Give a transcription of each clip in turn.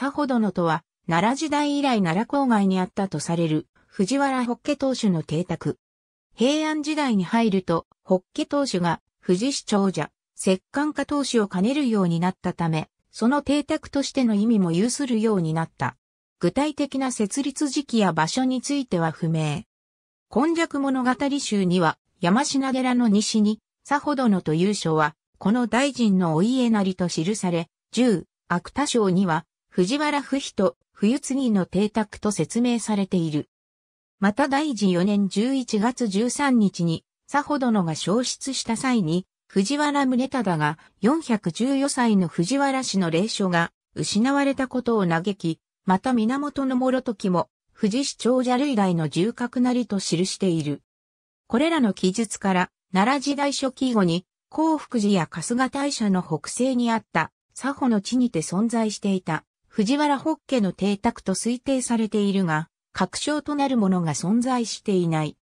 さほどのとは、奈良時代以来奈良郊外にあったとされる、藤原北家当主の邸宅。平安時代に入ると、北家当主が、富士市長者、摂関家当主を兼ねるようになったため、その邸宅としての意味も有するようになった。具体的な設立時期や場所については不明。今弱物語集には、山品寺の西に、さほどのという書は、この大臣のお家なりと記され、十、芥田省には、藤原不と冬次の邸宅と説明されている。また大治4年11月13日に、佐保殿が消失した際に、藤原宗忠が414歳の藤原氏の霊書が失われたことを嘆き、また源の諸時も、藤氏長者類来の重閣なりと記している。これらの記述から、奈良時代初期後に、幸福寺や春日大社の北西にあった、佐保の地にて存在していた、藤原北家の邸宅と推定されているが、確証となるものが存在していない。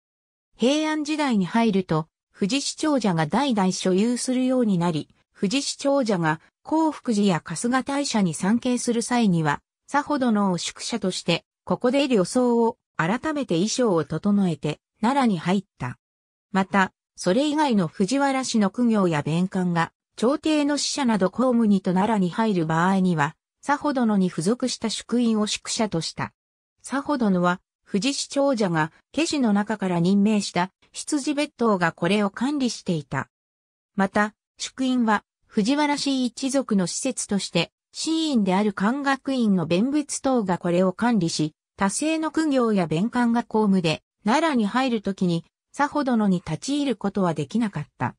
平安時代に入ると、富士市長者が代々所有するようになり、富士市長者が幸福寺や春日大社に参詣する際には、さほどの宿舎として、ここで旅装を、改めて衣装を整えて、奈良に入った。また、それ以外の藤原氏の苦行や弁官が、朝廷の使者など公務にと奈良に入る場合には、サホ殿に付属した宿院を宿舎とした。サホ殿は、富士市長者が、家事の中から任命した羊別当がこれを管理していた。また、宿院は、藤原氏一族の施設として、市院である官学院の弁物等がこれを管理し、多生の苦行や弁官が公務で、奈良に入るときに、佐保殿に立ち入ることはできなかった。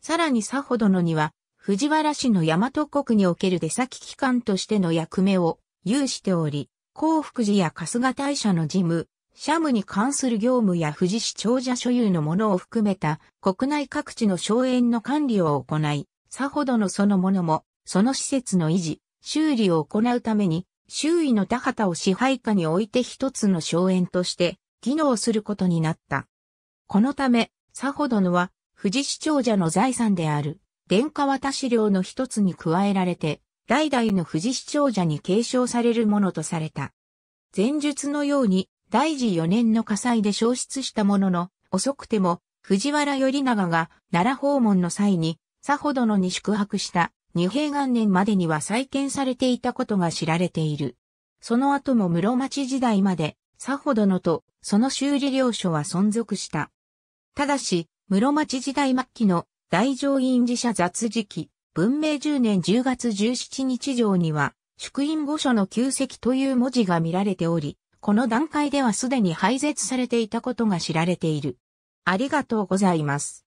さらに佐保殿には、藤原氏の大和国における出先機関としての役目を有しており、幸福寺や春日大社の事務、社務に関する業務や富士市長者所有のものを含めた国内各地の荘園の管理を行い、さほどのそのものも、その施設の維持、修理を行うために、周囲の田畑を支配下に置いて一つの荘園として、機能することになった。このため、さほどのは、富士市長者の財産である。伝家渡し料の一つに加えられて、代々の富士市長者に継承されるものとされた。前述のように、大治4年の火災で消失したものの、遅くても、藤原頼長が奈良訪問の際に、さほどのに宿泊した二平元年までには再建されていたことが知られている。その後も室町時代まで、さほどのと、その修理領所は存続した。ただし、室町時代末期の大乗院寺社雑事記、文明10年10月17日上には、祝院御所の旧跡という文字が見られており、この段階ではすでに廃絶されていたことが知られている。ありがとうございます。